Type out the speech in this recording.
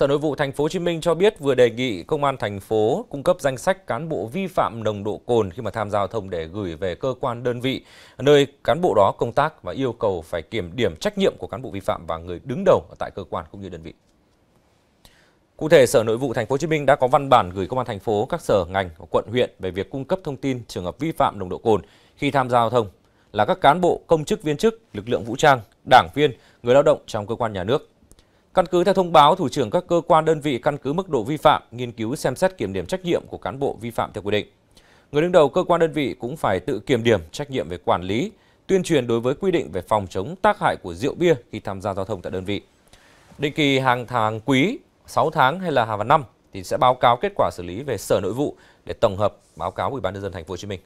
Sở Nội vụ Thành phố Hồ Chí Minh cho biết vừa đề nghị Công an thành phố cung cấp danh sách cán bộ vi phạm nồng độ cồn khi mà tham gia giao thông để gửi về cơ quan đơn vị nơi cán bộ đó công tác và yêu cầu phải kiểm điểm trách nhiệm của cán bộ vi phạm và người đứng đầu tại cơ quan cũng như đơn vị. Cụ thể, Sở Nội vụ Thành phố Hồ Chí Minh đã có văn bản gửi Công an thành phố, các sở ngành, quận huyện về việc cung cấp thông tin trường hợp vi phạm nồng độ cồn khi tham gia giao thông là các cán bộ, công chức viên chức, lực lượng vũ trang, đảng viên, người lao động trong cơ quan nhà nước Căn cứ theo thông báo, thủ trưởng các cơ quan đơn vị căn cứ mức độ vi phạm, nghiên cứu xem xét kiểm điểm trách nhiệm của cán bộ vi phạm theo quy định. Người đứng đầu cơ quan đơn vị cũng phải tự kiểm điểm trách nhiệm về quản lý, tuyên truyền đối với quy định về phòng chống tác hại của rượu bia khi tham gia giao thông tại đơn vị. Định kỳ hàng tháng quý, 6 tháng hay là hàng năm thì sẽ báo cáo kết quả xử lý về Sở Nội vụ để tổng hợp báo cáo Ủy ban nhân dân thành phố Hồ Chí Minh.